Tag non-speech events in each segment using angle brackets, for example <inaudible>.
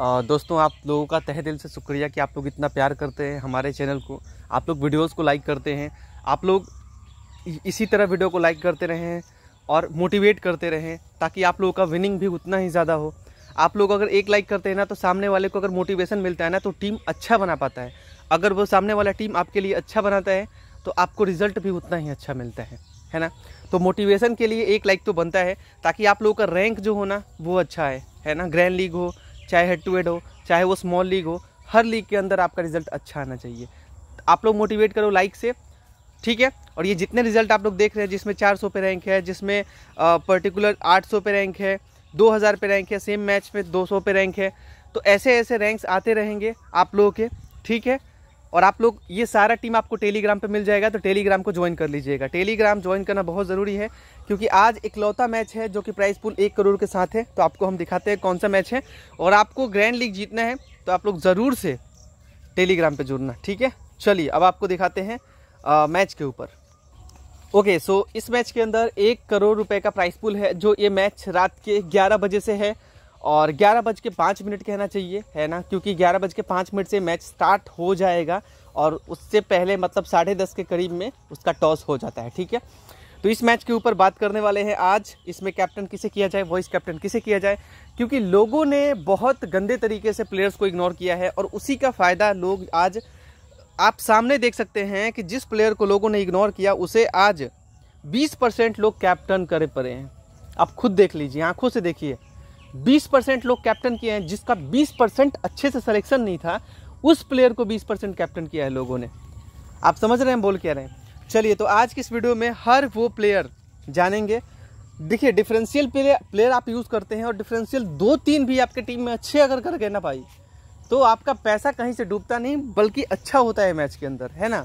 दोस्तों आप लोगों का तहे दिल से शुक्रिया कि आप लोग इतना प्यार करते हैं हमारे चैनल को आप लोग वीडियोस को लाइक करते हैं आप लोग इसी तरह वीडियो को लाइक करते रहें और मोटिवेट करते रहें ताकि आप लोगों का विनिंग भी उतना ही ज़्यादा हो आप लोग अगर एक लाइक करते हैं ना तो सामने वाले को अगर मोटिवेशन मिलता है ना तो टीम अच्छा बना पाता है अगर वो सामने वाला टीम आपके लिए अच्छा बनाता है तो आपको रिजल्ट भी उतना ही अच्छा मिलता है है ना तो मोटिवेशन के लिए एक लाइक तो बनता है ताकि आप लोगों का रैंक जो हो ना वो अच्छा है है ना ग्रैंड लीग हो चाहे हेड टू हेड हो चाहे वो स्मॉल लीग हो हर लीग के अंदर आपका रिजल्ट अच्छा आना चाहिए आप लोग मोटिवेट करो लाइक से ठीक है और ये जितने रिजल्ट आप लोग देख रहे हैं जिसमें 400 पे रैंक है जिसमें पर्टिकुलर 800 पे रैंक है 2000 पे रैंक है सेम मैच में 200 पे रैंक है तो ऐसे ऐसे रैंक्स आते रहेंगे आप लोगों के ठीक है और आप लोग ये सारा टीम आपको टेलीग्राम पे मिल जाएगा तो टेलीग्राम को ज्वाइन कर लीजिएगा टेलीग्राम ज्वाइन करना बहुत ज़रूरी है क्योंकि आज इकलौता मैच है जो कि प्राइस पुल एक करोड़ के साथ है तो आपको हम दिखाते हैं कौन सा मैच है और आपको ग्रैंड लीग जीतना है तो आप लोग ज़रूर से टेलीग्राम पर जुड़ना ठीक है चलिए अब आपको दिखाते हैं आ, मैच के ऊपर ओके सो इस मैच के अंदर एक करोड़ रुपये का प्राइस पुल है जो ये मैच रात के ग्यारह बजे से है और ग्यारह बज के पाँच मिनट कहना चाहिए है ना क्योंकि ग्यारह बज के पाँच मिनट से मैच स्टार्ट हो जाएगा और उससे पहले मतलब साढ़े दस के करीब में उसका टॉस हो जाता है ठीक है तो इस मैच के ऊपर बात करने वाले हैं आज इसमें कैप्टन किसे किया जाए वॉइस कैप्टन किसे किया जाए क्योंकि लोगों ने बहुत गंदे तरीके से प्लेयर्स को इग्नोर किया है और उसी का फ़ायदा लोग आज आप सामने देख सकते हैं कि जिस प्लेयर को लोगों ने इग्नोर किया उसे आज 20 परसेंट लोग कैप्टन करे पड़े हैं आप खुद देख लीजिए आंखों से देखिए बीस परसेंट लोग कैप्टन किए हैं जिसका बीस परसेंट अच्छे से सिलेक्शन नहीं था उस प्लेयर को बीस परसेंट कैप्टन किया है लोगों ने आप समझ रहे हैं बोल क्या रहे हैं चलिए तो आज की इस वीडियो में हर वो प्लेयर जानेंगे देखिए डिफरेंशियल प्लेयर प्लेयर आप यूज़ करते हैं और डिफरेंशियल दो तीन भी आपके टीम में अच्छे अगर कर गए ना भाई तो आपका पैसा कहीं से डूबता नहीं बल्कि अच्छा होता है मैच के अंदर है ना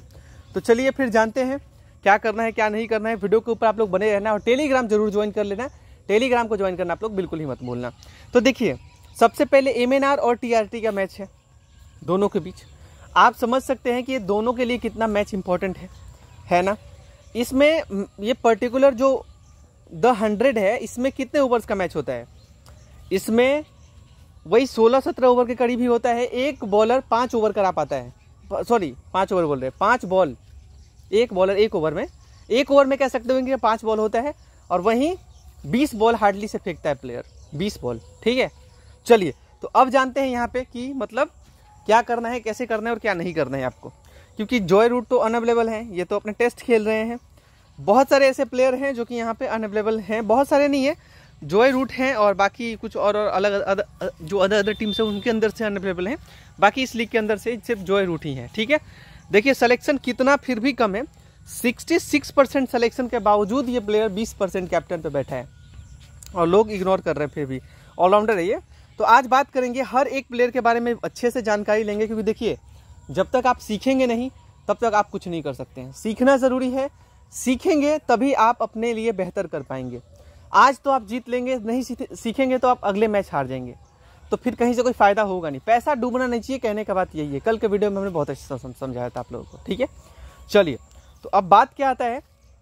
तो चलिए फिर जानते हैं क्या करना है क्या नहीं करना है वीडियो के ऊपर आप लोग बने रहना और टेलीग्राम जरूर ज्वाइन कर लेना टेलीग्राम को ज्वाइन करना आप लोग बिल्कुल ही मत भूलना तो देखिए सबसे पहले एम और टी का मैच है दोनों के बीच आप समझ सकते हैं कि ये दोनों के लिए कितना मैच इंपॉर्टेंट है है ना इसमें ये पर्टिकुलर जो द हंड्रेड है इसमें कितने ओवर्स का मैच होता है इसमें वही सोलह सत्रह ओवर के करीब ही होता है एक बॉलर पाँच ओवर करा पाता है सॉरी पाँच ओवर बोल रहे हैं पाँच बॉल एक बॉलर एक ओवर में एक ओवर में कह सकते हो कि पाँच बॉल होता है और वहीं बीस बॉल हार्डली से फेंकता है प्लेयर बीस बॉल ठीक है चलिए तो अब जानते हैं यहाँ पे कि मतलब क्या करना है कैसे करना है और क्या नहीं करना है आपको क्योंकि जॉय रूट तो अनअवेलेबल हैं ये तो अपने टेस्ट खेल रहे हैं बहुत सारे ऐसे प्लेयर हैं जो कि यहाँ पे अनअवेलेबल हैं बहुत सारे नहीं है जॉय रूट हैं और बाकी कुछ और, और अलग अद, जो अदर अदर टीम्स हैं उनके अंदर से अनअवेलेबल हैं बाकी इस लीग के अंदर से सिर्फ जॉय रूट ही हैं ठीक है देखिए सलेक्शन कितना फिर भी कम है 66 परसेंट के बावजूद ये प्लेयर 20 परसेंट कैप्टन पे बैठा है और लोग इग्नोर कर रहे हैं फिर भी ऑलराउंडर है ये तो आज बात करेंगे हर एक प्लेयर के बारे में अच्छे से जानकारी लेंगे क्योंकि देखिए जब तक आप सीखेंगे नहीं तब तक आप कुछ नहीं कर सकते हैं सीखना ज़रूरी है सीखेंगे तभी आप अपने लिए बेहतर कर पाएंगे आज तो आप जीत लेंगे नहीं सीखेंगे तो आप अगले मैच हार जाएंगे तो फिर कहीं से कोई फ़ायदा होगा नहीं पैसा डूबना नहीं चाहिए कहने का बात यही है कल के वीडियो में हमने बहुत अच्छा समझाया था आप लोगों को ठीक है चलिए तो अब बात क्या आता है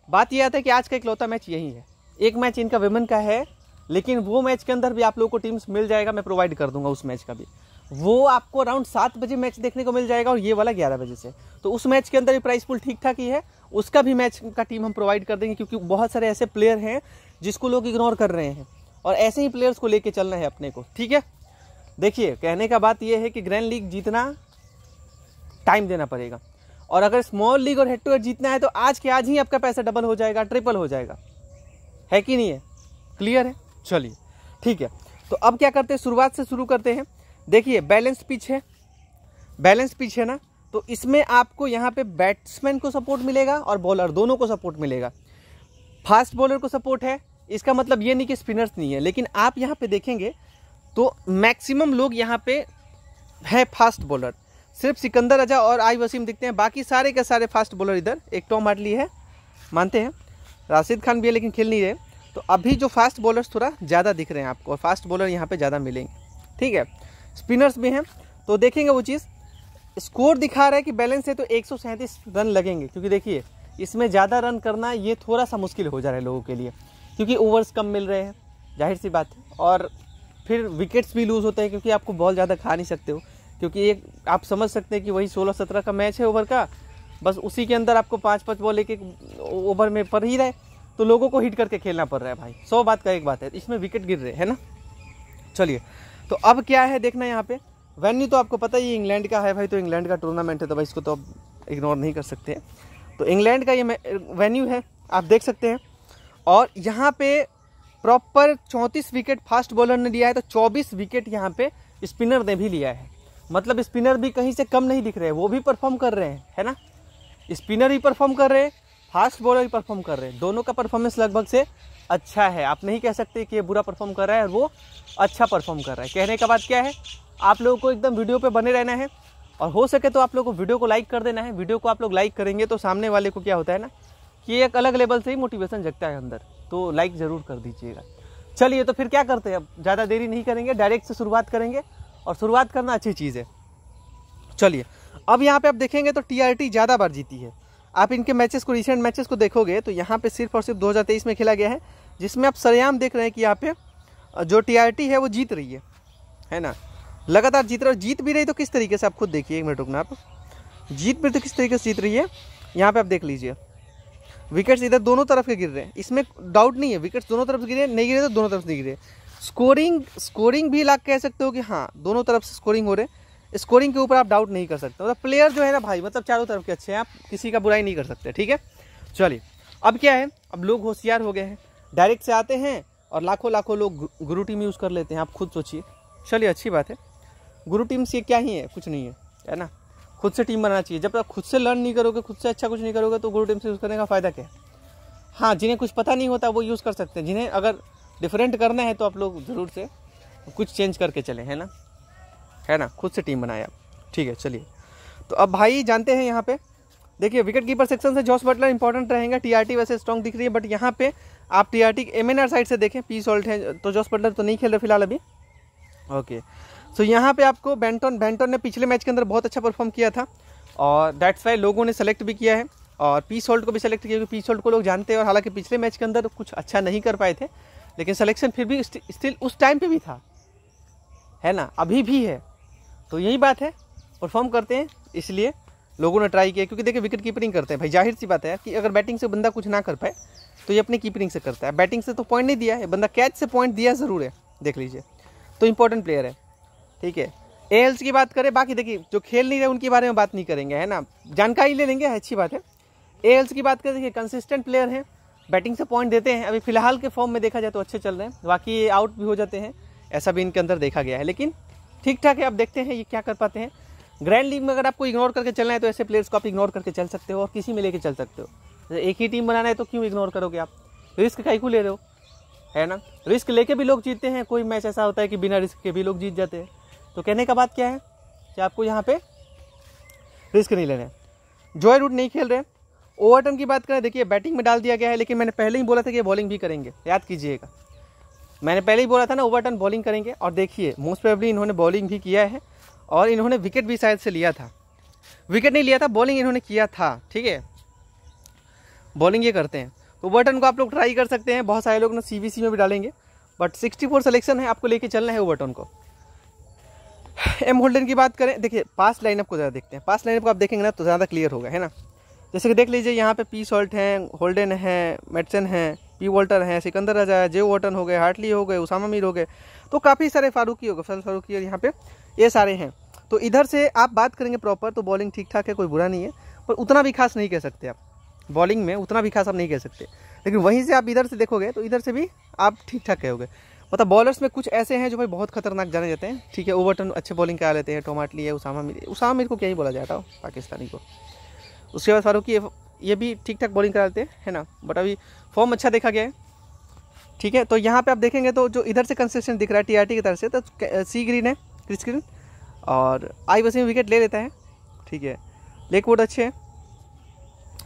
बात ये आता है कि आज का इकलौता मैच यही है एक मैच इनका विमेन का है लेकिन वो मैच के अंदर भी आप लोगों को टीम्स मिल जाएगा मैं प्रोवाइड कर दूंगा उस मैच का भी वो आपको अराउंड सात बजे मैच देखने को मिल जाएगा और ये वाला ग्यारह बजे से तो उस मैच के अंदर भी प्राइस पुल ठीक ठाक ही है उसका भी मैच का टीम हम प्रोवाइड कर देंगे क्योंकि बहुत सारे ऐसे प्लेयर हैं जिसको लोग इग्नोर कर रहे हैं और ऐसे ही प्लेयर्स को लेके चलना है अपने को ठीक है देखिए कहने का बात यह है कि ग्रैंड लीग जीतना टाइम देना पड़ेगा और अगर स्मॉल लीग और हेड टू हेड जीतना है तो आज के आज ही आपका पैसा डबल हो जाएगा ट्रिपल हो जाएगा है कि नहीं है क्लियर है चलिए ठीक है तो अब क्या करते हैं शुरुआत से शुरू करते हैं देखिए बैलेंस पिच है बैलेंस पिच है ना तो इसमें आपको यहाँ पे बैट्समैन को सपोर्ट मिलेगा और बॉलर दोनों को सपोर्ट मिलेगा फास्ट बॉलर को सपोर्ट है इसका मतलब ये नहीं कि स्पिनर्स नहीं है लेकिन आप यहाँ पे देखेंगे तो मैक्सिमम लोग यहाँ पे हैं फास्ट बॉलर सिर्फ सिकंदर राजा और आई वसीम दिखते हैं बाकी सारे के सारे फास्ट बॉलर इधर एक टॉम हार्डली है मानते हैं राशिद खान भी है लेकिन खेल नहीं रहे तो अभी जो फास्ट बॉलर्स थोड़ा ज़्यादा दिख रहे हैं आपको और फास्ट बॉलर यहाँ पे ज़्यादा मिलेंगे ठीक है स्पिनर्स भी हैं तो देखेंगे वो चीज़ स्कोर दिखा रहा है कि बैलेंस है तो एक रन लगेंगे क्योंकि देखिए इसमें ज़्यादा रन करना ये थोड़ा सा मुश्किल हो जा रहा है लोगों के लिए क्योंकि ओवर्स कम मिल रहे हैं जाहिर सी बात है और फिर विकेट्स भी लूज़ होते हैं क्योंकि आपको बॉल ज़्यादा खा नहीं सकते हो क्योंकि एक आप समझ सकते हैं कि वही सोलह सत्रह का मैच है ओवर का बस उसी के अंदर आपको पाँच पाँच बॉल एक एक ओवर में पड़ ही रहे तो लोगों को हिट करके खेलना पड़ रहा है भाई सौ बात का एक बात है इसमें विकेट गिर रहे हैं ना चलिए तो अब क्या है देखना यहाँ पे वेन्यू तो आपको पता ही इंग्लैंड का है भाई तो इंग्लैंड का टूर्नामेंट है तो भाई इसको तो आप इग्नोर नहीं कर सकते तो इंग्लैंड का ये वेन्यू है आप देख सकते हैं और यहाँ पे प्रॉपर चौंतीस विकेट फास्ट बॉलर ने लिया है तो चौबीस विकेट यहाँ पे स्पिनर ने भी लिया है मतलब स्पिनर भी कहीं से कम नहीं दिख रहे हैं वो भी परफॉर्म कर रहे हैं है ना स्पिनर ही परफॉर्म कर रहे हैं फास्ट बॉलर ही परफॉर्म कर रहे हैं दोनों का परफॉर्मेंस लगभग से अच्छा है आप नहीं कह सकते कि ये बुरा परफॉर्म कर रहा है और वो अच्छा परफॉर्म कर रहा है कहने का बात क्या है आप लोगों को एकदम वीडियो पे बने रहना है और हो सके तो आप लोग को वीडियो को लाइक कर देना है वीडियो को आप लोग लाइक करेंगे तो सामने वाले को क्या होता है ना कि एक अलग लेवल से ही मोटिवेशन जगता है अंदर तो लाइक ज़रूर कर दीजिएगा चलिए तो फिर क्या करते हैं अब ज़्यादा देरी नहीं करेंगे डायरेक्ट से शुरुआत करेंगे और शुरुआत करना अच्छी चीज़ है चलिए अब यहाँ पे आप देखेंगे तो टी ज़्यादा बार जीती है आप इनके मैचेस को रिसेंट मैचेस को देखोगे तो यहाँ पे सिर्फ और सिर्फ 2023 में खेला गया है जिसमें आप सरेआम देख रहे हैं कि यहाँ पे जो टी है वो जीत रही है है ना लगातार जीत रही है जीत भी रही तो किस तरीके से आप खुद देखिए एक मिनट रुकना आप जीत भी तो किस तरीके से जीत रही है यहाँ पर आप देख लीजिए विकेट्स इधर दोनों तरफ के गिर रहे हैं इसमें डाउट नहीं है विकेट्स दोनों तरफ गिरे नहीं गिरे तो दोनों तरफ नहीं गिरे स्कोरिंग स्कोरिंग भी लाख कह सकते हो कि हाँ दोनों तरफ से स्कोरिंग हो रहे स्कोरिंग के ऊपर आप डाउट नहीं कर सकते मतलब प्लेयर जो है ना भाई मतलब चारों तरफ के अच्छे हैं आप किसी का बुराई नहीं कर सकते ठीक है चलिए अब क्या है अब लोग होशियार हो गए हैं डायरेक्ट से आते हैं और लाखों लाखों लोग गुरु टीम यूज़ कर लेते हैं आप खुद सोचिए चलिए अच्छी बात है गुरु टीम से क्या ही है कुछ नहीं है है ना खुद से टीम बनाना चाहिए जब आप खुद से लर्न नहीं करोगे खुद से अच्छा कुछ नहीं करोगे तो गुरु टीम से यूज़ करने का फ़ायदा क्या है हाँ जिन्हें कुछ पता नहीं होता वो यूज़ कर सकते हैं जिन्हें अगर डिफरेंट करना है तो आप लोग ज़रूर से कुछ चेंज करके चले है ना है ना खुद से टीम बनाए आप ठीक है चलिए तो अब भाई जानते हैं यहाँ पे देखिए विकेट कीपर सेक्शन से जॉस बटलर इंपॉर्टेंट रहेगा टीआरटी वैसे स्ट्रॉन्ग दिख रही है बट यहाँ पे आप टीआरटी एमएनआर साइड से देखें पी सॉल्ट है तो जॉस बटलर तो नहीं खेल रहे फिलहाल अभी ओके सो यहाँ पे आपको बैंटन बैंटन ने पिछले मैच के अंदर बहुत अच्छा परफॉर्म किया था और दैट्स वाई लोगों ने सेलेक्ट भी किया है और पी सॉल्ट को भी सेलेक्ट किया क्योंकि पी सॉल्ट को लोग जानते हैं और हालांकि पिछले मैच के अंदर कुछ अच्छा नहीं कर पाए थे लेकिन सिलेक्शन फिर भी स्टिल उस टाइम पे भी था है ना अभी भी है तो यही बात है परफॉर्म करते हैं इसलिए लोगों ने ट्राई किया क्योंकि देखिए विकेट कीपरिंग करते हैं भाई जाहिर सी बात है कि अगर बैटिंग से बंदा कुछ ना कर पाए तो ये अपने कीपरिंग से करता है बैटिंग से तो पॉइंट नहीं दिया है बंदा कैच से पॉइंट दिया ज़रूर है देख लीजिए तो इंपॉर्टेंट प्लेयर है ठीक है एल्स की बात करें बाकी देखिए जो खेल नहीं रहे उनके बारे में बात नहीं करेंगे है ना जानकारी ले लेंगे अच्छी बात है एल्स की बात करें देखिए कंसिस्टेंट प्लेयर हैं बैटिंग से पॉइंट देते हैं अभी फिलहाल के फॉर्म में देखा जाए तो अच्छे चल रहे हैं बाकी आउट भी हो जाते हैं ऐसा भी इनके अंदर देखा गया है लेकिन ठीक ठाक है आप देखते हैं ये क्या कर पाते हैं ग्रैंड लीग में अगर आपको इग्नोर करके चलना है तो ऐसे प्लेयर्स को आप इग्नोर करके चल सकते हो और किसी में लेके चल सकते हो एक ही टीम बनाना है तो क्यों इग्नोर करोगे आप रिस्क का ले रहे हो है ना रिस्क लेके भी लोग जीतते हैं कोई मैच ऐसा होता है कि बिना रिस्क के भी लोग जीत जाते हैं तो कहने का बात क्या है कि आपको यहाँ पे रिस्क नहीं लेना है जॉय रूट नहीं खेल रहे हैं टर्म की बात करें देखिए बैटिंग में डाल दिया गया है लेकिन मैंने पहले ही बोला था कि ये बॉलिंग भी करेंगे याद कीजिएगा मैंने पहले ही बोला था ना ओवरटर्न बॉलिंग करेंगे और देखिए मोस्ट प्रोबेबली इन्होंने बॉलिंग भी किया है और इन्होंने विकेट भी शायद से लिया था विकेट नहीं लिया था बॉलिंग इन्होंने किया था ठीक है बॉलिंग ये करते हैं तो टर्न को आप लोग ट्राई कर सकते हैं बहुत सारे लोग ना सी में भी डालेंगे बट सिक्सटी सिलेक्शन है आपको लेके चलना है टर्न को एम होल्डन की बात करें देखिए पास्ट लाइनअप को ज़्यादा देखते हैं पास्ट लाइनअप को आप देखेंगे ना तो ज़्यादा क्लियर होगा है ना जैसे कि देख लीजिए यहाँ पे पी सॉल्ट हैं होल्डन हैं मेडसन हैं पी वॉल्टर हैं सिकंदर राजा है जे वॉटन हो गए हार्टली हो गए उसामा मीर हो गए तो काफ़ी सारे फारूकी हो गए फैसल फारूकी यहाँ पे ये सारे हैं तो इधर से आप बात करेंगे प्रॉपर तो बॉलिंग ठीक ठाक है कोई बुरा नहीं है पर उतना भी खास नहीं कह सकते आप बॉलिंग में उतना भी खास आप नहीं कह सकते लेकिन वहीं से आप इधर से देखोगे तो इधर से भी आप ठीक ठाक कहोगे मतलब बॉलर्स में कुछ ऐसे हैं जो भाई बहुत खतरनाक जाने जाते हैं ठीक है ओवरटन अच्छे बॉलिंग करा लेते हैं टोमाटली है उसामा मीर उसामा मीर को क्या ही बोला जाता हो पाकिस्तानी को उसके बाद फारूक ये, ये भी ठीक ठाक बॉलिंग कराते हैं हैं ना बट अभी फॉर्म अच्छा देखा गया है ठीक है तो यहाँ पे आप देखेंगे तो जो इधर से कंसिस्टेंट दिख रहा है टीआरटी की तरफ से तो सी ग्रीन है क्रिस ग्रीन और आई वसीम विकेट ले लेता है ठीक है वोड अच्छे हैं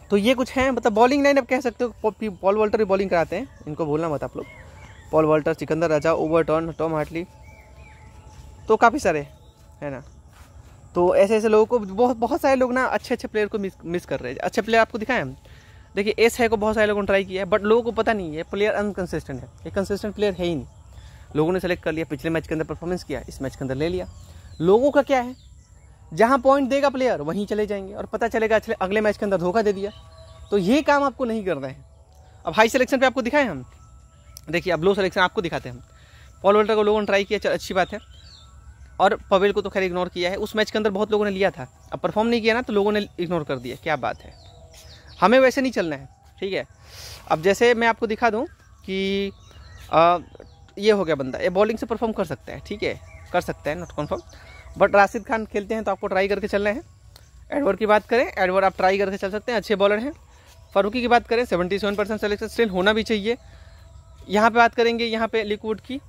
तो ये कुछ हैं मतलब बॉलिंग लाइन आप कह सकते हो पॉल वॉल्टर भी बॉलिंग कराते हैं इनको भूलना मत आप लोग Paul Walter Sikandar Raza Overton Tom Hartley तो काफ़ी सारे है ना तो ऐसे ऐसे लोगों को बहुत बहुत सारे लोग ना अच्छे अच्छे प्लेयर को मिस मिस कर रहे हैं अच्छे प्लेयर आपको दिखाएं देखिए एस है को बहुत सारे लोगों ने ट्राई किया है बट लोगों को पता नहीं है प्लेयर अनकंसिस्टेंट है एक कंसिस्टेंट प्लेयर है ही नहीं लोगों ने सेलेक्ट कर लिया पिछले मैच के अंदर परफॉर्मेंस किया इस मैच के अंदर ले लिया लोगों का क्या है जहाँ पॉइंट देगा प्लेयर वहीं चले जाएंगे और पता चलेगा अगले मैच के अंदर धोखा दे दिया तो ये काम आपको नहीं करना है अब हाई सिलेक्शन पर आपको दिखाएं हम देखिए अब लो सेलेक्शन आपको दिखाते हैं पॉल वोल्टर को लोगों ने ट्राई किया चल अच्छी बात है और पवेल को तो खैर इग्नोर किया है उस मैच के अंदर बहुत लोगों ने लिया था अब परफॉर्म नहीं किया ना तो लोगों ने इग्नोर कर दिया क्या बात है हमें वैसे नहीं चलना है ठीक है अब जैसे मैं आपको दिखा दूँ कि आ, ये हो गया बंदा ये बॉलिंग से परफॉर्म कर सकता है ठीक है कर सकता है not confirm but Rashid Khan खेलते हैं तो आपको ट्राई करके चलना है एडवर की बात करें एडवर आप ट्राई करके चल सकते हैं अच्छे बॉलर हैं फारूकी की बात करें seventy seven percent selection still होना भी चाहिए यहाँ पे बात करेंगे यहाँ पे लिकवुड की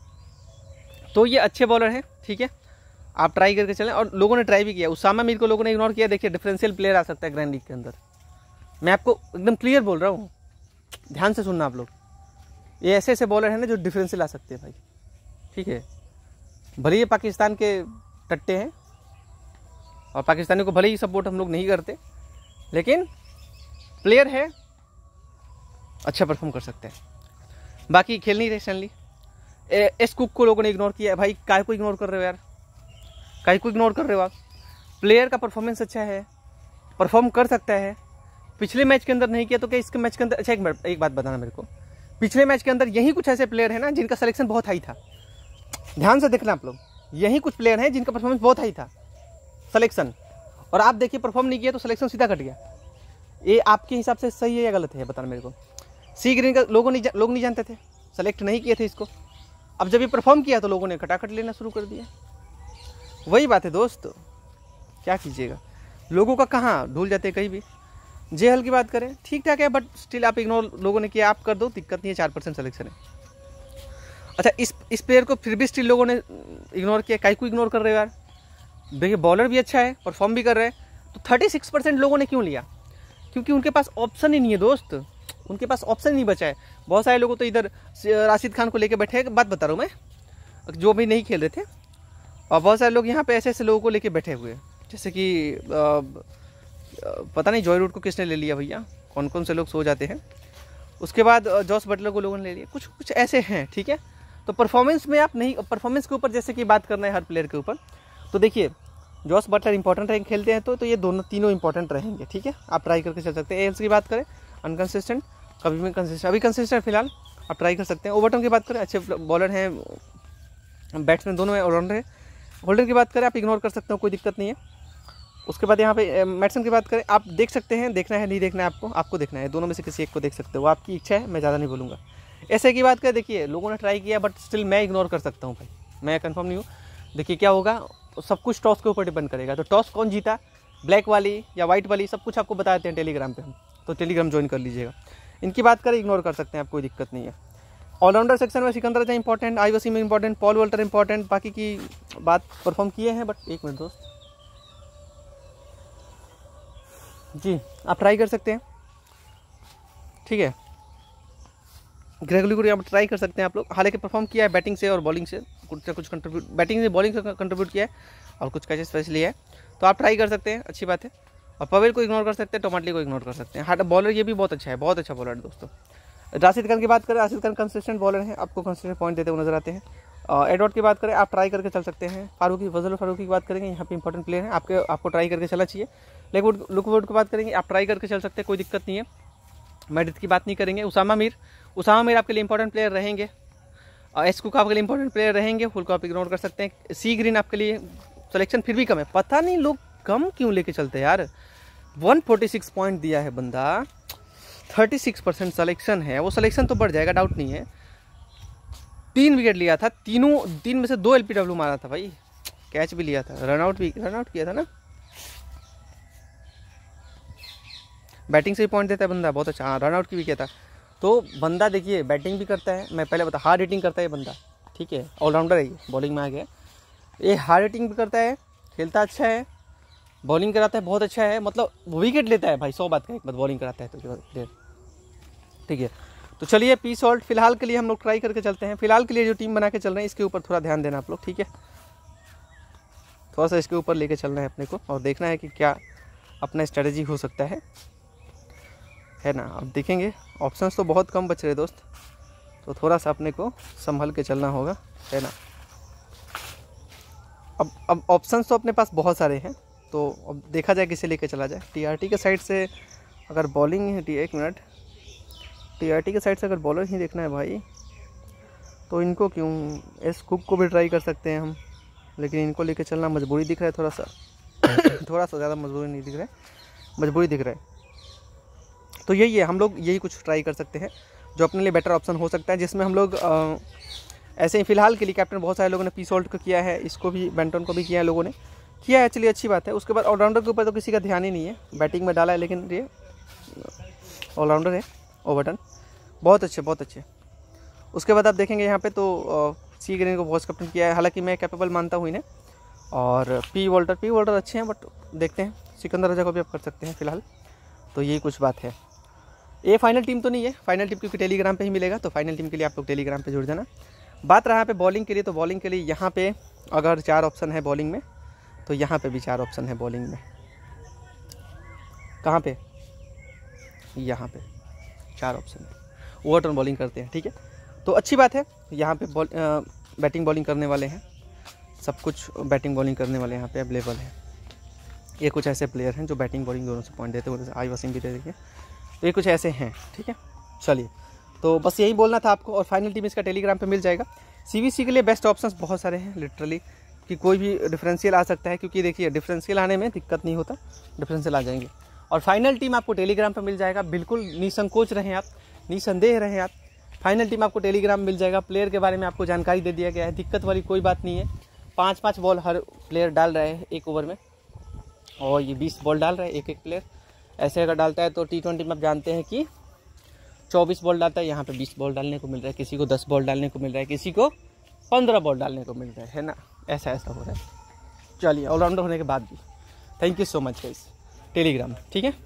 तो ये अच्छे बॉलर हैं ठीक है आप ट्राई करके चलें और लोगों ने ट्राई भी किया उसामा मीर को लोगों ने इग्नोर किया देखिए डिफरेंशियल प्लेयर आ सकता है ग्रैंड लीग के अंदर मैं आपको एकदम क्लियर बोल रहा हूँ ध्यान से सुनना आप लोग ये ऐसे ऐसे बॉलर हैं ना जो डिफरेंशियल आ सकते हैं भाई ठीक है भले ये पाकिस्तान के टट्टे हैं और पाकिस्तानी को भले ही सपोर्ट हम लोग नहीं करते लेकिन प्लेयर है अच्छा परफॉर्म कर सकते हैं बाकी खेल नहीं रहे स्टैनली एस कुक को लोगों ने इग्नोर किया भाई काय को इग्नोर कर रहे हो यार कहीं को इग्नोर कर रहे हो आप प्लेयर का परफॉर्मेंस अच्छा है परफॉर्म कर सकता है पिछले मैच के अंदर नहीं किया तो क्या इसके मैच के अंदर अच्छा एक मिनट एक बात बताना मेरे को पिछले मैच के अंदर यही कुछ ऐसे प्लेयर हैं ना जिनका सिलेक्शन बहुत हाई था ध्यान से देखना आप लोग यही कुछ प्लेयर हैं जिनका परफॉर्मेंस बहुत हाई था सलेक्शन और आप देखिए परफॉर्म नहीं किया तो सलेक्शन सीधा कट गया ये आपके हिसाब से सही है या गलत है बताना मेरे को सी ग्रीन का लोगों नहीं लोग नहीं जानते थे सेलेक्ट नहीं किए थे इसको अब जब ये परफॉर्म किया तो लोगों ने खटाखट लेना शुरू कर दिया वही बात है दोस्त क्या कीजिएगा लोगों का कहाँ ढूल जाते हैं कहीं भी जे हल की बात करें ठीक ठाक है बट स्टिल आप इग्नोर लोगों ने किया आप कर दो दिक्कत नहीं है चार परसेंट सलेक्शन है अच्छा इस इस प्लेयर को फिर भी स्टिल लोगों ने इग्नोर किया काई को इग्नोर कर रहे हो यार देखिए बॉलर भी अच्छा है परफॉर्म भी कर रहे हैं तो थर्टी सिक्स परसेंट लोगों ने क्यों लिया क्योंकि उनके पास ऑप्शन ही नहीं है दोस्त उनके पास ऑप्शन ही नहीं बचा है बहुत सारे लोगों तो इधर राशिद खान को लेकर बैठे बात बता रहा हूँ मैं जो भी नहीं खेल रहे थे और बहुत सारे लोग यहाँ पे ऐसे ऐसे लोगों को लेके बैठे हुए जैसे कि पता नहीं जॉय रूट को किसने ले लिया भैया कौन कौन से लोग सो जाते हैं उसके बाद जॉस बटलर को लोगों ने ले लिया कुछ कुछ ऐसे हैं ठीक है तो परफॉर्मेंस में आप नहीं परफॉर्मेंस के ऊपर जैसे कि बात करना है हर प्लेयर के ऊपर तो देखिए जॉस बटलर इंपॉर्टेंट रहेंगे खेलते हैं तो तो ये दोनों तीनों इंपॉर्टेंट रहेंगे ठीक है आप ट्राई करके चल सकते हैं एल्स की बात करें अनकंसिस्टेंट कभी भी कंसिस्टेंट अभी कंसिस्टेंट फिलहाल आप ट्राई कर सकते हैं ओवरटॉम की बात करें अच्छे बॉलर हैं बैट्समैन दोनों हैं ऑलराउंडर हैं होल्डर की बात करें आप इग्नोर कर सकते हो कोई दिक्कत नहीं है उसके बाद यहाँ पे मेडिसिन की बात करें आप देख सकते हैं देखना है नहीं देखना है आपको आपको देखना है दोनों में से किसी एक को देख सकते हो आपकी इच्छा है मैं ज़्यादा नहीं बोलूँगा ऐसे की बात करें देखिए लोगों ने ट्राई किया बट स्टिल मैं इग्नोर कर सकता हूँ भाई मैं कन्फर्म नहीं हूँ देखिए क्या होगा सब कुछ टॉस के ऊपर डिपेंड करेगा तो टॉस कौन जीता ब्लैक वाली या वाइट वाली सब कुछ आपको बताते हैं टेलीग्राम पर हम तो टेलीग्राम ज्वाइन कर लीजिएगा इनकी बात करें इग्नोर कर सकते हैं आप कोई दिक्कत नहीं है ऑलराउंडर सेक्शन में सिकंदर जहाँ important I Wasim important Paul Walter important बाकी की बात परफॉर्म किए हैं बट एक मिनट दोस्त जी आप ट्राई कर सकते हैं ठीक है ग्रेगुली गुरु आप ट्राई कर सकते हैं आप लोग हालांकि परफॉर्म किया है बैटिंग से और बॉलिंग से कुछ ना कुछ कंट्रीब्यूट बैटिंग से बॉलिंग से कंट्रीब्यूट किया है और कुछ कैचेस स्पेशली है तो आप ट्राई कर सकते हैं अच्छी बात है और पवेल को इग्नोर कर सकते हैं टोमाटली को इग्नोर कर सकते हैं हार्ट बॉलर ये भी बहुत अच्छा है बहुत अच्छा बॉलर है दोस्तों राशिद खान की बात करें राशिद खान कंसिस्टेंट बॉलर हैं आपको कंसिस्टेंट पॉइंट देते हुए नजर आते हैं एडवर्ड की बात करें आप ट्राई करके चल सकते हैं फारूकी फजल फारूकी की बात करेंगे यहाँ पे इंपॉर्टेंट प्लेयर हैं आपके आपको ट्राई करके चला चाहिए लेकवुड लुकवुड की बात करेंगे आप ट्राई करके चल सकते हैं कोई दिक्कत नहीं है मैडिथ की बात नहीं करेंगे उसामा मीर उसामा मीर आपके लिए इंपॉर्टेंट प्लेयर रहेंगे एस कुक आपके लिए इंपॉर्टेंट प्लेयर रहेंगे फुल को आप इग्नोर कर सकते हैं सी ग्रीन आपके लिए सलेक्शन फिर भी कम है पता नहीं लोग कम क्यों लेके चलते यार 146 पॉइंट दिया है बंदा थर्टी सिक्स परसेंट सलेक्शन है वो सलेक्शन तो बढ़ जाएगा डाउट नहीं है तीन विकेट लिया था तीनों तीन में से दो एल पी डब्ल्यू मारा था भाई कैच भी लिया था रनआउट भी रनआउट किया था ना बैटिंग से भी पॉइंट देता है बंदा बहुत अच्छा हाँ रनआउट की भी किया था तो बंदा देखिए बैटिंग भी करता है मैं पहले बता हार्ड हिटिंग करता है बंदा ठीक है ऑलराउंडर है ये बॉलिंग में आ गया ये हार्ड हिटिंग भी करता है खेलता अच्छा है बॉलिंग कराता है बहुत अच्छा है मतलब विकेट लेता है भाई सौ बात का एक बात बॉलिंग कराता है तो प्लेयर ठीक है तो चलिए पी सॉल्ट फिलहाल के लिए हम लोग ट्राई करके चलते हैं फिलहाल के लिए जो टीम बना के चल रहे हैं इसके ऊपर थोड़ा ध्यान देना आप लोग ठीक है थोड़ा सा इसके ऊपर लेके चलना है अपने को और देखना है कि क्या अपना स्ट्रेटजी हो सकता है है ना अब देखेंगे ऑप्शंस तो बहुत कम बच रहे दोस्त तो थोड़ा सा अपने को संभल के चलना होगा है ना अब अब ऑप्शंस तो अपने पास बहुत सारे हैं तो अब देखा जाए किसे लेके चला जाए टीआरटी के साइड से अगर बॉलिंग है टी एक मिनट टीआरटी के साइड से अगर बॉलर ही देखना है भाई तो इनको क्यों एस कुक को भी ट्राई कर सकते हैं हम लेकिन इनको लेके चलना मजबूरी दिख रहा है थोड़ा सा <coughs> थोड़ा सा ज़्यादा मजबूरी नहीं दिख रहा है मजबूरी दिख रहा है तो यही है हम लोग यही कुछ ट्राई कर सकते हैं जो अपने लिए बेटर ऑप्शन हो सकता है जिसमें हम लोग आ, ऐसे ही फिलहाल के लिए कैप्टन बहुत सारे लोगों ने पी सॉल्ट को किया है इसको भी बैंटन को भी किया है लोगों ने किया है चलिए अच्छी बात है उसके बाद ऑलराउंडर के ऊपर तो किसी का ध्यान ही नहीं है बैटिंग में डाला है लेकिन ये ऑलराउंडर है ओवरटन बहुत अच्छे बहुत अच्छे उसके बाद आप देखेंगे यहाँ पे तो सी ग्रीन को वॉस कैप्टन किया है हालांकि मैं कैपेबल मानता हूँ इन्हें और पी वोल्टर पी वोल्टर अच्छे हैं बट देखते हैं सिकंदर राजा को भी आप कर सकते हैं फिलहाल तो यही कुछ बात है ये फाइनल टीम तो नहीं है फाइनल टीम क्योंकि टेलीग्राम पे ही मिलेगा तो फाइनल टीम के लिए आप लोग टेलीग्राम पे जुड़ जाना बात रहा यहाँ पे बॉलिंग के लिए तो बॉलिंग के लिए यहाँ पे अगर चार ऑप्शन है बॉलिंग में तो यहाँ पे भी चार ऑप्शन है बॉलिंग में कहाँ पे यहाँ पे चार ऑप्शन है ओवर टर्न बॉलिंग करते हैं ठीक है तो अच्छी बात है यहाँ पे बॉल बैटिंग बॉलिंग करने वाले हैं सब कुछ बैटिंग बॉलिंग करने वाले यहाँ पे अवेलेबल है ये कुछ ऐसे प्लेयर हैं जो बैटिंग बॉलिंग दोनों से पॉइंट देते हैं आई वसीम भी दे देंगे तो ये कुछ ऐसे हैं ठीक है चलिए तो बस यही बोलना था आपको और फाइनल टीम इसका टेलीग्राम पे मिल जाएगा सीवीसी के लिए बेस्ट ऑप्शंस बहुत सारे हैं लिटरली कि कोई भी डिफरेंशियल आ सकता है क्योंकि देखिए डिफरेंशियल आने में दिक्कत नहीं होता डिफरेंशियल आ जाएंगे और फाइनल टीम आपको टेलीग्राम पर मिल जाएगा बिल्कुल निसंकोच रहें आप निसंदेह रहें आप फाइनल टीम आपको टेलीग्राम मिल जाएगा प्लेयर के बारे में आपको जानकारी दे दिया गया है दिक्कत वाली कोई बात नहीं है पाँच पाँच बॉल हर प्लेयर डाल रहे हैं एक ओवर में और ये बीस बॉल डाल रहे हैं एक एक प्लेयर ऐसे अगर डालता है तो टी ट्वेंटी में आप जानते हैं कि चौबीस बॉल डालता है यहाँ पे बीस बॉल डालने को मिल रहा है किसी को दस बॉल डालने को मिल रहा है किसी को पंद्रह बॉल डालने को मिल रहा है ना ऐसा ऐसा हो रहा है चलिए ऑलराउंडर होने के बाद भी thank you so much guys Telegram ठीक है